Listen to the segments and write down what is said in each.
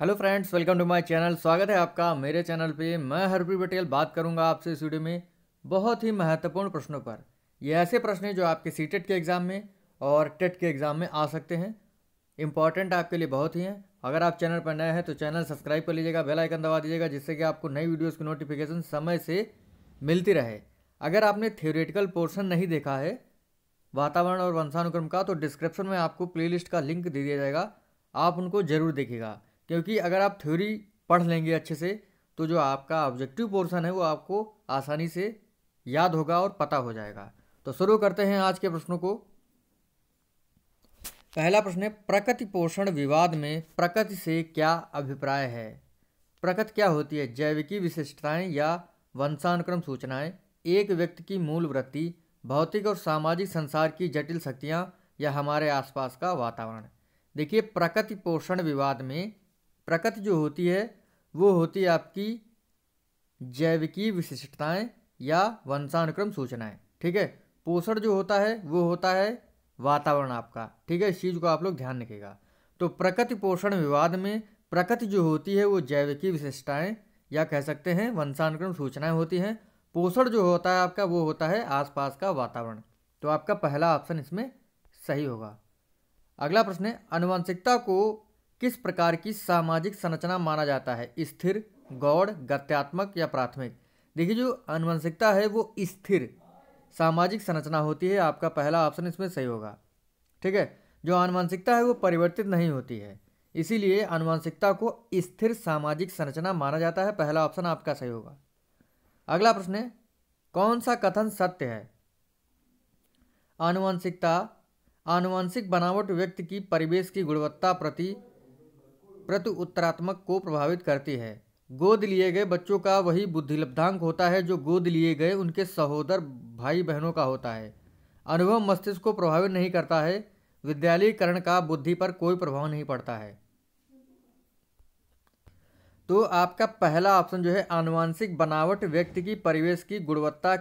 hello friends welcome to my channel स्वागत है आपका मेरे चैनल पे मैं हरप्रीत पटेल बात करूंगा आपसे इस वीडियो में बहुत ही महत्वपूर्ण प्रश्नों पर ये ऐसे प्रश्न हैं जो आपके सी e के एग्ज़ाम में और टेट e के एग्ज़ाम में आ सकते हैं इंपॉर्टेंट आपके लिए बहुत ही हैं अगर आप चैनल पर नए हैं तो चैनल सब्सक्राइब कर लीजिएगा बेलाइकन दबा दीजिएगा जिससे कि आपको नई वीडियोज़ की नोटिफिकेशन समय से मिलती रहे अगर आपने थियोरेटिकल पोर्सन नहीं देखा है वातावरण और वंशानुक्रम का तो डिस्क्रिप्शन में आपको प्ले का लिंक दे दिया जाएगा आप उनको ज़रूर देखिएगा क्योंकि अगर आप थ्योरी पढ़ लेंगे अच्छे से तो जो आपका ऑब्जेक्टिव पोर्शन है वो आपको आसानी से याद होगा और पता हो जाएगा तो शुरू करते हैं आज के प्रश्नों को पहला प्रश्न है प्रकृति पोषण विवाद में प्रकृति से क्या अभिप्राय है प्रकृति क्या होती है जैविकी विशिष्टताएं या वंशानुक्रम सूचनाएं एक व्यक्ति की मूल वृत्ति भौतिक और सामाजिक संसार की जटिल शक्तियाँ या हमारे आसपास का वातावरण देखिए प्रकृति पोषण विवाद में प्रकृति जो होती है वो होती है आपकी जैविकी विशिष्टताएं या वंशानुक्रम सूचनाएं ठीक है पोषण जो होता है वो होता है वातावरण आपका ठीक है इस चीज़ को आप लोग ध्यान रखेगा तो प्रकृति पोषण विवाद में प्रकृति जो होती है वो जैविकी विशिष्टताएं या कह सकते हैं वंशानुक्रम सूचनाएं होती हैं पोषण जो होता है आपका वो होता है आसपास का वातावरण तो आपका पहला ऑप्शन इसमें सही होगा अगला प्रश्न है अनुवंशिकता को किस प्रकार की सामाजिक संरचना माना जाता है स्थिर गौड़ गत्यात्मक या प्राथमिक देखिए जो अनुवंशिकता है वो स्थिर सामाजिक संरचना होती है आपका पहला ऑप्शन इसमें सही होगा ठीक है जो आनुवंशिकता है वो परिवर्तित नहीं होती है इसीलिए अनुवंशिकता को स्थिर सामाजिक संरचना माना जाता है पहला ऑप्शन आपका सही होगा अगला प्रश्न है कौन सा कथन सत्य है आनुवंशिकता आनुवंशिक बनावट व्यक्ति की परिवेश की गुणवत्ता प्रति प्रति उत्तरात्मक को प्रभावित करती है गोद लिए गए बच्चों का वही बुद्धि लब्धांक होता है जो गोद लिए गए उनके सहोदर भाई बहनों का होता है अनुभव मस्तिष्क को प्रभावित नहीं करता है विद्यालयीकरण का बुद्धि पर कोई प्रभाव नहीं पड़ता है तो आपका पहला ऑप्शन जो है आनुवांशिक बनावट व्यक्ति की परिवेश की गुणवत्ता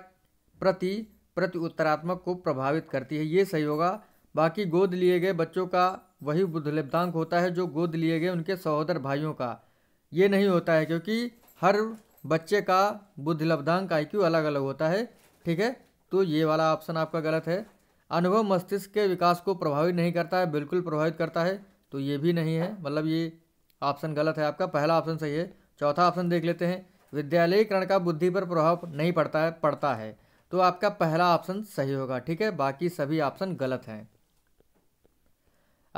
प्रति प्रति उत्तरात्मक को प्रभावित करती है ये सही होगा बाकी गोद लिए गए बच्चों का वही बुद्ध लब्धांक होता है जो गोद लिए गए उनके सहोदर भाइयों का ये नहीं होता है क्योंकि हर बच्चे का बुद्ध लब्धांक आई अलग अलग होता है ठीक है तो ये वाला ऑप्शन आपका गलत है अनुभव मस्तिष्क के विकास को प्रभावित नहीं करता है बिल्कुल प्रभावित करता है तो ये भी नहीं है मतलब ये ऑप्शन गलत है आपका पहला ऑप्शन सही है चौथा ऑप्शन देख लेते हैं विद्यालयीकरण का बुद्धि पर प्रभाव नहीं पड़ता है पड़ता है तो आपका पहला ऑप्शन सही होगा ठीक है बाकी सभी ऑप्शन गलत हैं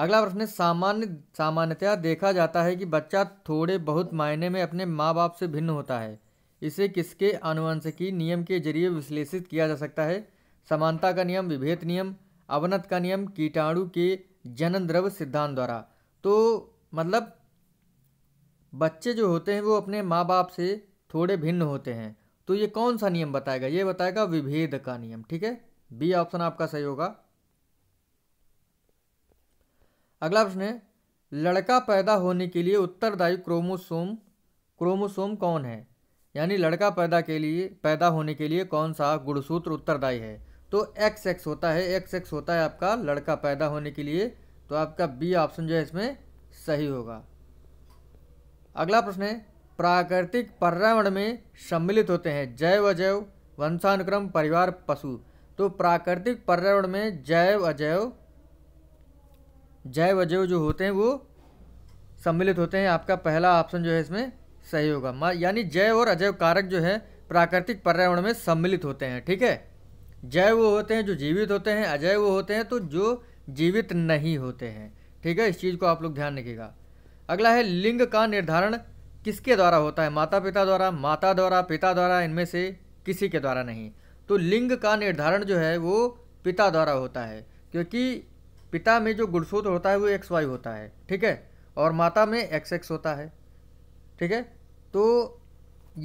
अगला प्रश्न है सामान्य सामान्यतया देखा जाता है कि बच्चा थोड़े बहुत मायने में अपने माँ बाप से भिन्न होता है इसे किसके आनुवंशिकी नियम के जरिए विश्लेषित किया जा सकता है समानता का नियम विभेद नियम अवनत का नियम कीटाणु के जनन द्रव सिद्धांत द्वारा तो मतलब बच्चे जो होते हैं वो अपने माँ बाप से थोड़े भिन्न होते हैं तो ये कौन सा नियम बताएगा ये बताएगा विभेद का नियम ठीक है बी ऑप्शन आपका सही होगा अगला प्रश्न है लड़का पैदा होने के लिए उत्तरदायी क्रोमोसोम क्रोमोसोम कौन है यानी लड़का पैदा के लिए पैदा होने के लिए कौन सा गुणसूत्र उत्तरदायी है तो एक्स एक्स होता है एक्स एक्स होता है आपका लड़का पैदा होने के लिए तो आपका बी ऑप्शन जो है इसमें सही होगा अगला प्रश्न है प्राकृतिक पर्यावरण में सम्मिलित होते हैं जैव अजैव वंशानुक्रम परिवार पशु तो प्राकृतिक पर्यावरण में जैव अजैव जय व जय जो होते हैं वो सम्मिलित होते हैं आपका पहला ऑप्शन जो है इसमें सही होगा यानी जैव और अजैव कारक जो है प्राकृतिक पर्यावरण में सम्मिलित होते हैं ठीक है जैव वो होते हैं जो जीवित होते हैं अजय वो होते हैं तो जो जीवित नहीं होते हैं ठीक है इस चीज़ को आप लोग ध्यान रखिएगा अगला है लिंग का निर्धारण किसके द्वारा होता है माता पिता द्वारा माता द्वारा पिता द्वारा इनमें से किसी के द्वारा नहीं तो लिंग का निर्धारण जो है वो पिता द्वारा होता है क्योंकि पिता में जो गुणसूत्र होता है वो एक्स वाई होता है ठीक है और माता में एक्स एक्स होता है ठीक है तो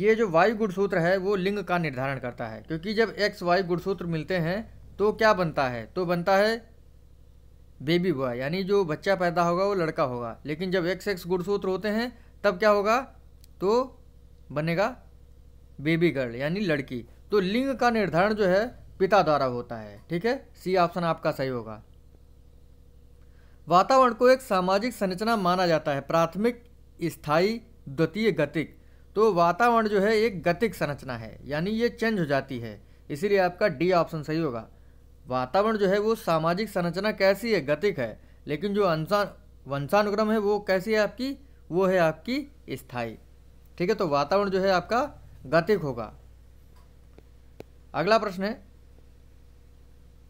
ये जो वायु गुणसूत्र है वो लिंग का निर्धारण करता है क्योंकि जब एक्स वाई गुणसूत्र मिलते हैं तो क्या बनता है तो बनता है बेबी बॉय यानी जो बच्चा पैदा होगा वो लड़का होगा लेकिन जब एक्स एक्स गुणसूत्र होते हैं तब क्या होगा तो बनेगा बेबी गर्ल यानी लड़की तो लिंग का निर्धारण जो है पिता द्वारा होता है ठीक है सी ऑप्शन आपका सही होगा वातावरण को एक सामाजिक संरचना माना जाता है प्राथमिक स्थायी द्वितीय गतिक तो वातावरण जो है एक गतिक संरचना है यानी ये चेंज हो जाती है इसीलिए आपका डी ऑप्शन सही होगा वातावरण जो है वो सामाजिक संरचना कैसी है गतिक है लेकिन जो अंशान वंशानुक्रम है वो कैसी है आपकी वो है आपकी स्थाई ठीक है तो वातावरण जो है आपका गतिक होगा अगला प्रश्न है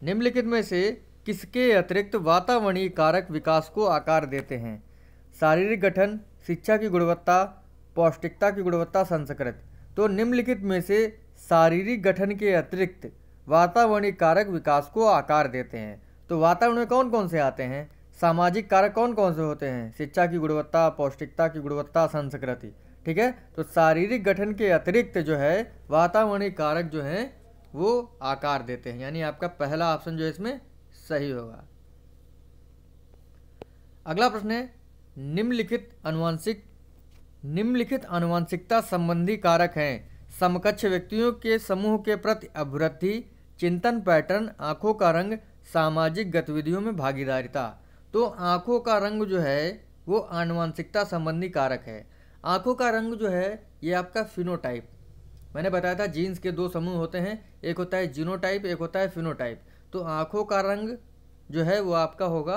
निम्नलिखित में से किसके अतिरिक्त वातावरणीय कारक विकास को आकार देते हैं शारीरिक गठन शिक्षा की गुणवत्ता पौष्टिकता की गुणवत्ता संस्कृत तो निम्नलिखित में से शारीरिक गठन के अतिरिक्त वातावरणीय कारक विकास को आकार देते हैं तो वातावरण में कौन कौन से आते हैं सामाजिक कारक कौन कौन से होते हैं शिक्षा की गुणवत्ता पौष्टिकता की गुणवत्ता संस्कृति ठीक है तो शारीरिक गठन के अतिरिक्त जो है वातावरणीय कारक जो हैं वो आकार देते हैं यानी आपका पहला ऑप्शन जो है इसमें सही होगा अगला प्रश्न है निम्नलिखित अनुवांशिक निम्नलिखित अनुवांशिकता संबंधी कारक हैं समकक्ष व्यक्तियों के समूह के प्रति अभिवृत्ति चिंतन पैटर्न आंखों का रंग सामाजिक गतिविधियों में भागीदारिता तो आंखों का रंग जो है वो अनुवांशिकता संबंधी कारक है आंखों का रंग जो है ये आपका फिनोटाइप मैंने बताया था जीन्स के दो समूह होते हैं एक होता है जीनोटाइप एक होता है फिनोटाइप तो आँखों का रंग जो है वो आपका होगा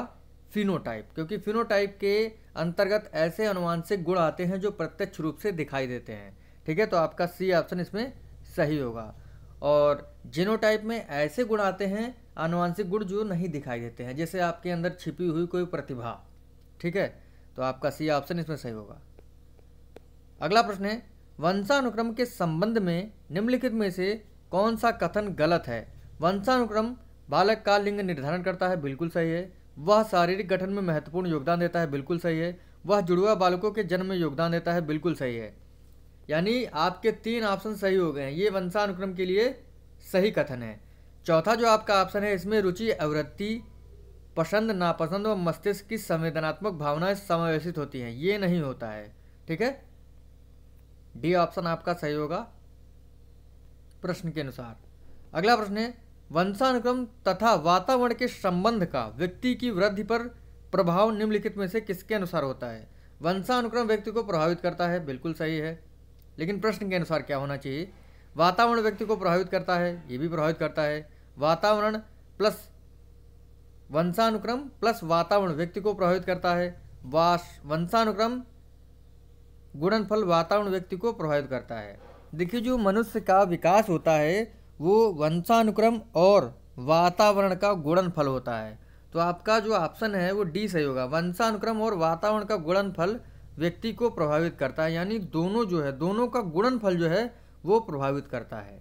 फिनोटाइप क्योंकि फिनोटाइप के अंतर्गत ऐसे अनुवांशिक गुण आते हैं जो प्रत्यक्ष रूप से दिखाई देते हैं ठीक है तो आपका सी ऑप्शन इसमें सही होगा और जिनोटाइप में ऐसे गुण आते हैं अनुवांशिक गुण जो नहीं दिखाई देते हैं जैसे आपके अंदर छिपी हुई कोई प्रतिभा ठीक है तो आपका सी ऑप्शन इसमें सही होगा अगला प्रश्न है वंशानुक्रम के संबंध में निम्नलिखित में से कौन सा कथन गलत है वंशानुक्रम बालक का लिंग निर्धारण करता है बिल्कुल सही है वह शारीरिक गठन में महत्वपूर्ण योगदान देता है बिल्कुल सही है वह जुड़वा बालकों के जन्म में योगदान देता है बिल्कुल सही है यानी आपके तीन ऑप्शन सही हो गए हैं ये वंशानुक्रम के लिए सही कथन है चौथा जो आपका ऑप्शन है इसमें रुचि अवृत्ति पसंद नापसंद व मस्तिष्क की संवेदनात्मक भावनाएं समावेशित होती हैं ये नहीं होता है ठीक है डी ऑप्शन आपका सही होगा प्रश्न के अनुसार अगला प्रश्न है वंशानुक्रम तथा वातावरण के संबंध का व्यक्ति की वृद्धि पर प्रभाव निम्नलिखित में से किसके अनुसार होता है वंशानुक्रम व्यक्ति को प्रभावित करता है बिल्कुल सही है लेकिन प्रश्न के अनुसार क्या होना चाहिए वातावरण व्यक्ति को प्रभावित करता है ये भी प्रभावित करता है वातावरण प्लस वंशानुक्रम प्लस वातावरण व्यक्ति को प्रभावित करता है वास वंशानुक्रम गुणनफल वातावरण व्यक्ति को प्रभावित करता है देखिए जो मनुष्य का विकास होता है वो वंशानुक्रम और वातावरण का गुणन फल होता है तो आपका जो ऑप्शन है वो डी सही होगा वंशानुक्रम और वातावरण का गुणन फल व्यक्ति को प्रभावित करता है यानी दोनों जो है दोनों का गुणन फल जो है वो प्रभावित करता है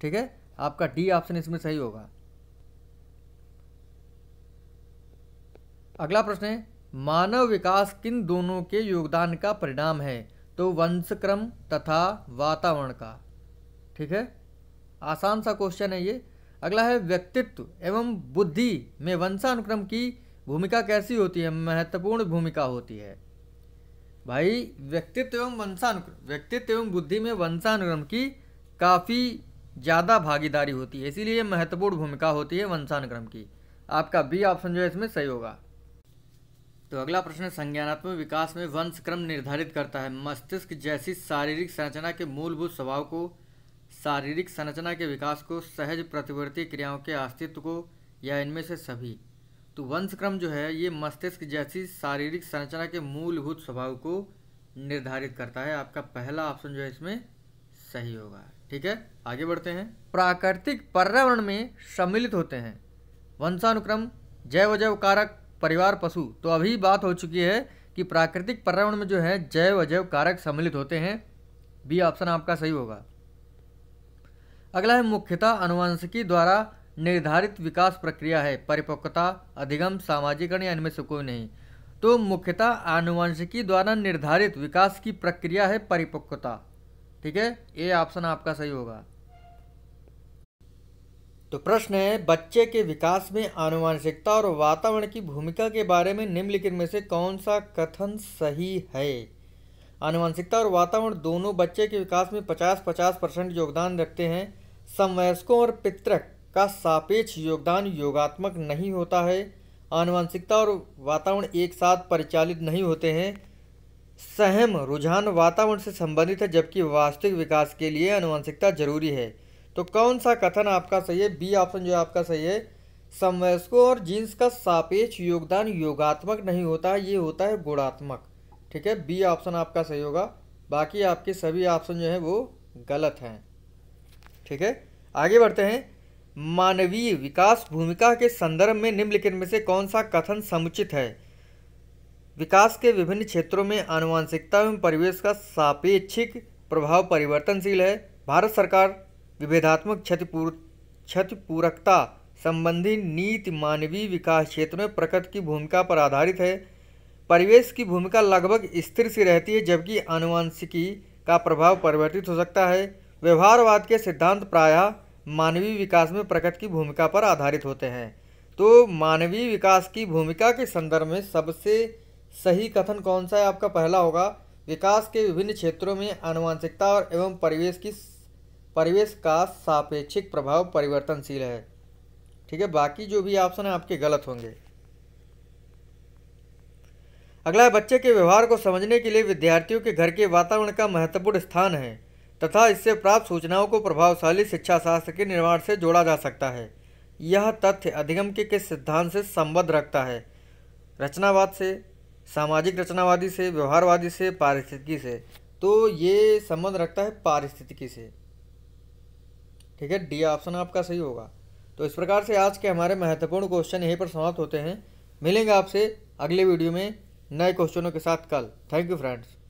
ठीक है आपका डी ऑप्शन इसमें सही होगा अगला प्रश्न है मानव विकास किन दोनों के योगदान का परिणाम है तो वंशक्रम तथा वातावरण का ठीक है आसान सा क्वेश्चन है ये अगला है व्यक्तित्व एवं बुद्धि में वंशानुक्रम की भूमिका कैसी होती है महत्वपूर्ण भूमिका होती है भाई व्यक्तित्व एवं वंशानुक्रम व्यक्तित्व एवं बुद्धि में वंशानुक्रम की काफ़ी ज़्यादा भागीदारी होती है इसीलिए महत्वपूर्ण भूमिका होती है वंशानुक्रम की आपका बी ऑप्शन जो है इसमें सही होगा तो अगला प्रश्न संज्ञानात्मक विकास में वंशक्रम निर्धारित करता है मस्तिष्क जैसी शारीरिक संरचना के मूलभूत स्वभाव को शारीरिक संरचना के विकास को सहज प्रतिवर्ती क्रियाओं के अस्तित्व को या इनमें से सभी तो वंशक्रम जो है ये मस्तिष्क जैसी शारीरिक संरचना के मूलभूत स्वभाव को निर्धारित करता है आपका पहला ऑप्शन जो है इसमें सही होगा ठीक है आगे बढ़ते हैं प्राकृतिक पर्यावरण में सम्मिलित होते हैं वंशानुक्रम जैव अजैव कारक परिवार पशु तो अभी बात हो चुकी है कि प्राकृतिक पर्यावरण में जो है जैव अजैव कारक सम्मिलित होते हैं बी ऑप्शन आपका सही होगा अगला है मुख्यतः अनुवंशिकी द्वारा निर्धारित विकास प्रक्रिया है परिपक्वता अधिगम सामाजिकरण या इनमें से कोई नहीं तो मुख्यतः आनुवंशिकी द्वारा निर्धारित विकास की प्रक्रिया है परिपक्वता ठीक है ये ऑप्शन आपका सही होगा तो प्रश्न है बच्चे के विकास में आनुवंशिकता और वातावरण की भूमिका के बारे में निम्नलिखित में से कौन सा कथन सही है आनुवंशिकता और वातावरण दोनों बच्चे के विकास में 50-50 परसेंट योगदान रखते हैं समवयस्कों और पितृक का सापेक्ष योगदान योगात्मक नहीं होता है आनुवंशिकता और वातावरण एक साथ परिचालित नहीं होते हैं सहम रुझान वातावरण से संबंधित है जबकि वास्तविक विकास के लिए आनुवंशिकता जरूरी है तो कौन सा कथन आपका सही है बी ऑप्शन जो आपका सही है समवयस्कों और जीन्स का सापेक्ष योगदान योगात्मक नहीं होता ये होता है गुणात्मक ठीक है बी ऑप्शन आपका सही होगा बाकी आपके सभी ऑप्शन जो है वो गलत हैं ठीक है आगे बढ़ते हैं मानवीय विकास भूमिका के संदर्भ में निम्नलिखित में से कौन सा कथन समुचित है विकास के विभिन्न क्षेत्रों में आनुवांशिकता एवं परिवेश का सापेक्षिक प्रभाव परिवर्तनशील है भारत सरकार विभेदात्मक क्षतिपूर क्षतिपूरकता संबंधी नीति मानवीय विकास क्षेत्र में प्रकृति की भूमिका पर आधारित है परिवेश की भूमिका लगभग स्थिर सी रहती है जबकि आनुवांशिकी का प्रभाव परिवर्तित हो सकता है व्यवहारवाद के सिद्धांत प्रायः मानवीय विकास में प्रकट की भूमिका पर आधारित होते हैं तो मानवीय विकास की भूमिका के संदर्भ में सबसे सही कथन कौन सा है आपका पहला होगा विकास के विभिन्न क्षेत्रों में आनुवांशिकता और एवं परिवेश की परिवेश का सापेक्षिक प्रभाव परिवर्तनशील है ठीक है बाकी जो भी ऑप्शन है आपके गलत होंगे अगला बच्चे के व्यवहार को समझने के लिए विद्यार्थियों के घर के वातावरण का महत्वपूर्ण स्थान है तथा इससे प्राप्त सूचनाओं को प्रभावशाली शिक्षा शास्त्र के निर्माण से जोड़ा जा सकता है यह तथ्य अधिगम के किस सिद्धांत से संबद्ध रखता है रचनावाद से सामाजिक रचनावादी से व्यवहारवादी से पारिस्थितिकी से तो ये संबंध रखता है पारिस्थितिकी से ठीक है डी ऑप्शन आपका सही होगा तो इस प्रकार से आज के हमारे महत्वपूर्ण क्वेश्चन यहीं पर समाप्त होते हैं मिलेंगे आपसे अगले वीडियो में नए क्वेश्चनों के साथ कल थैंक यू फ्रेंड्स